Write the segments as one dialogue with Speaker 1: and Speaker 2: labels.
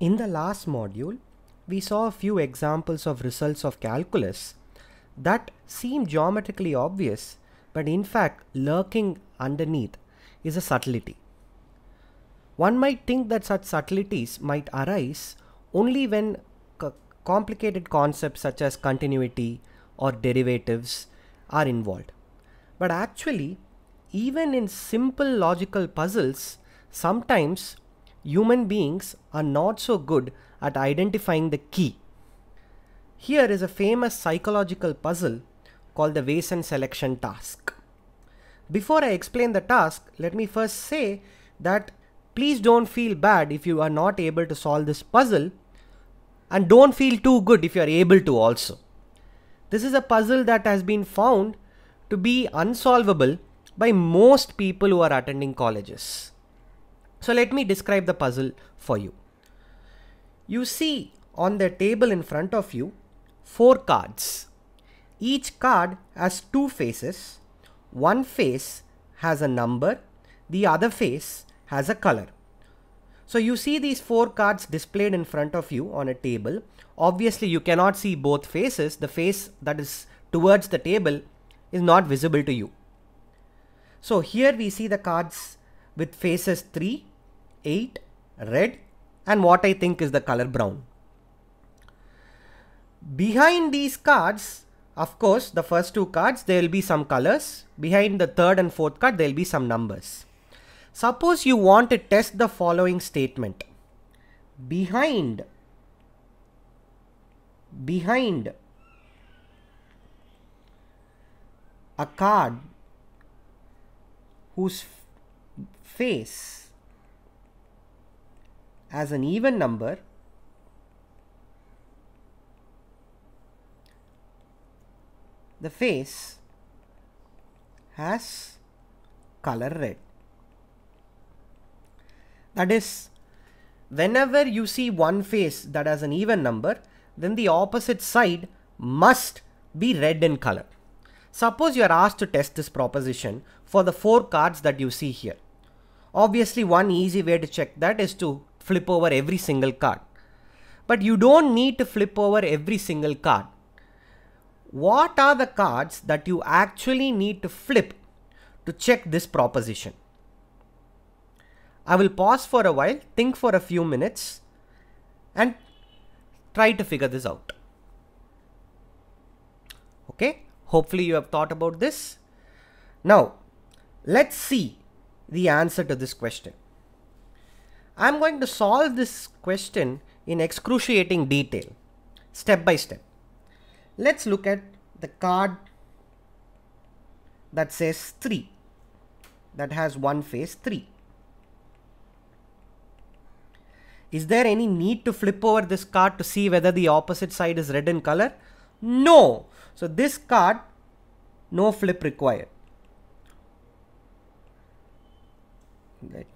Speaker 1: In the last module, we saw a few examples of results of calculus that seem geometrically obvious, but in fact lurking underneath is a subtlety. One might think that such subtleties might arise only when complicated concepts such as continuity or derivatives are involved. But actually, even in simple logical puzzles, sometimes human beings are not so good at identifying the key. Here is a famous psychological puzzle called the ways selection task. Before I explain the task, let me first say that please don't feel bad if you are not able to solve this puzzle and don't feel too good if you are able to also. This is a puzzle that has been found to be unsolvable by most people who are attending colleges. So let me describe the puzzle for you. You see on the table in front of you, four cards. Each card has two faces. One face has a number, the other face has a color. So you see these four cards displayed in front of you on a table. Obviously you cannot see both faces. The face that is towards the table is not visible to you. So here we see the cards with faces 3, 8, red and what I think is the color brown. Behind these cards, of course, the first two cards, there will be some colors. Behind the third and fourth card, there will be some numbers. Suppose you want to test the following statement. Behind, behind a card whose face as an even number the face has color red. That is, whenever you see one face that has an even number, then the opposite side must be red in color. Suppose you are asked to test this proposition for the four cards that you see here. Obviously, one easy way to check that is to flip over every single card. But you don't need to flip over every single card. What are the cards that you actually need to flip to check this proposition? I will pause for a while, think for a few minutes and try to figure this out. Okay, hopefully you have thought about this. Now, let's see the answer to this question. I'm going to solve this question in excruciating detail, step by step. Let's look at the card that says 3, that has one face 3. Is there any need to flip over this card to see whether the opposite side is red in color? No. So this card, no flip required. Let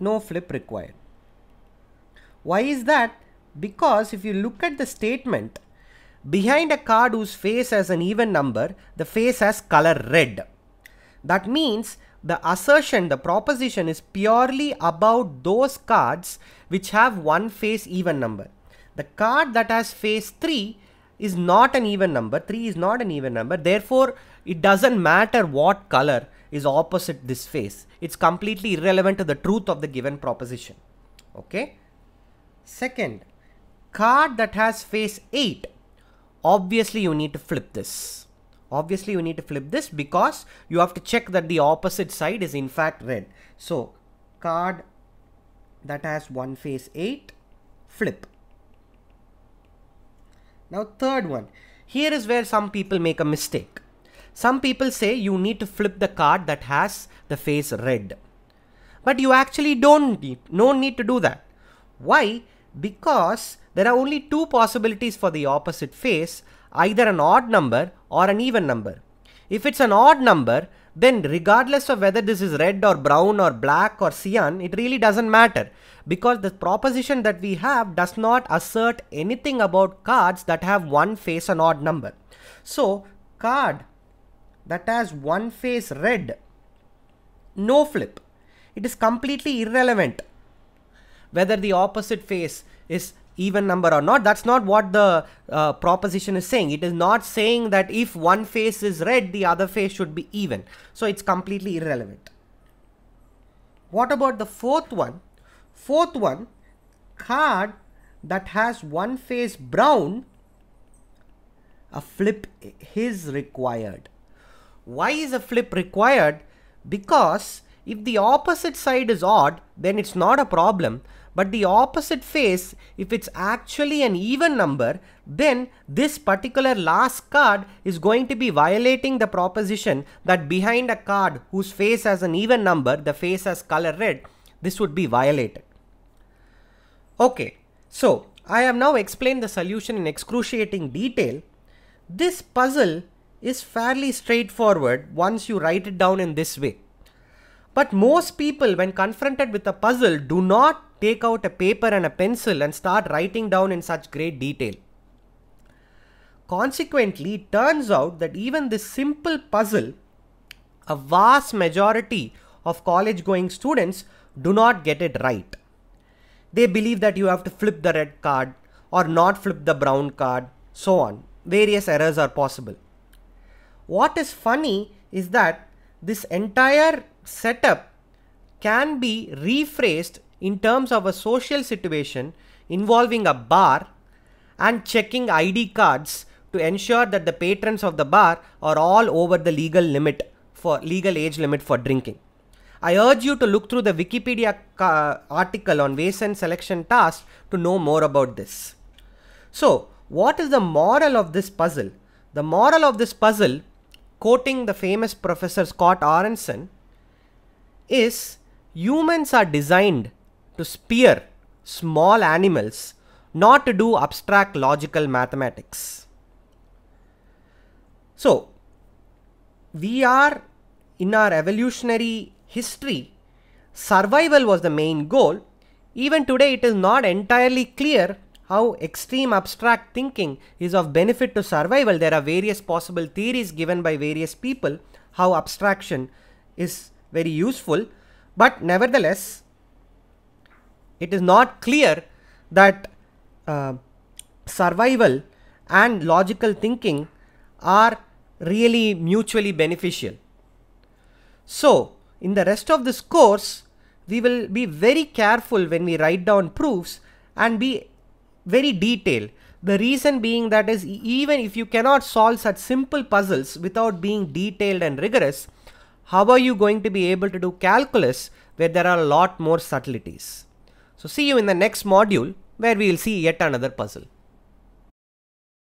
Speaker 1: no flip required. Why is that? Because if you look at the statement, behind a card whose face has an even number, the face has color red. That means the assertion, the proposition is purely about those cards which have one face even number. The card that has face 3 is not an even number, 3 is not an even number, therefore it doesn't matter what color, is opposite this face? It's completely irrelevant to the truth of the given proposition. Okay. Second, card that has face 8, obviously you need to flip this. Obviously you need to flip this because you have to check that the opposite side is in fact red. So card that has one face 8, flip. Now third one, here is where some people make a mistake. Some people say you need to flip the card that has the face red. But you actually don't need, no need to do that. Why? Because there are only two possibilities for the opposite face, either an odd number or an even number. If it's an odd number, then regardless of whether this is red or brown or black or cyan, it really doesn't matter because the proposition that we have does not assert anything about cards that have one face an odd number. So card that has one face red, no flip. It is completely irrelevant whether the opposite face is even number or not. That's not what the uh, proposition is saying. It is not saying that if one face is red, the other face should be even. So it's completely irrelevant. What about the fourth one? Fourth one, card that has one face brown, a flip is required. Why is a flip required? Because if the opposite side is odd, then it's not a problem. But the opposite face, if it's actually an even number, then this particular last card is going to be violating the proposition that behind a card whose face has an even number, the face has color red, this would be violated. Okay, so I have now explained the solution in excruciating detail. This puzzle is fairly straightforward once you write it down in this way. But most people, when confronted with a puzzle, do not take out a paper and a pencil and start writing down in such great detail. Consequently, it turns out that even this simple puzzle, a vast majority of college going students do not get it right. They believe that you have to flip the red card or not flip the brown card, so on. Various errors are possible. What is funny is that this entire setup can be rephrased in terms of a social situation involving a bar and checking ID cards to ensure that the patrons of the bar are all over the legal limit for legal age limit for drinking. I urge you to look through the Wikipedia article on waste and selection tasks to know more about this. So, what is the moral of this puzzle? The moral of this puzzle quoting the famous professor Scott Aronson, is humans are designed to spear small animals, not to do abstract logical mathematics. So, we are in our evolutionary history, survival was the main goal. Even today, it is not entirely clear how extreme abstract thinking is of benefit to survival, there are various possible theories given by various people how abstraction is very useful. But nevertheless, it is not clear that uh, survival and logical thinking are really mutually beneficial. So, in the rest of this course, we will be very careful when we write down proofs and be very detailed. The reason being that is even if you cannot solve such simple puzzles without being detailed and rigorous, how are you going to be able to do calculus where there are a lot more subtleties? So see you in the next module where we will see yet another puzzle.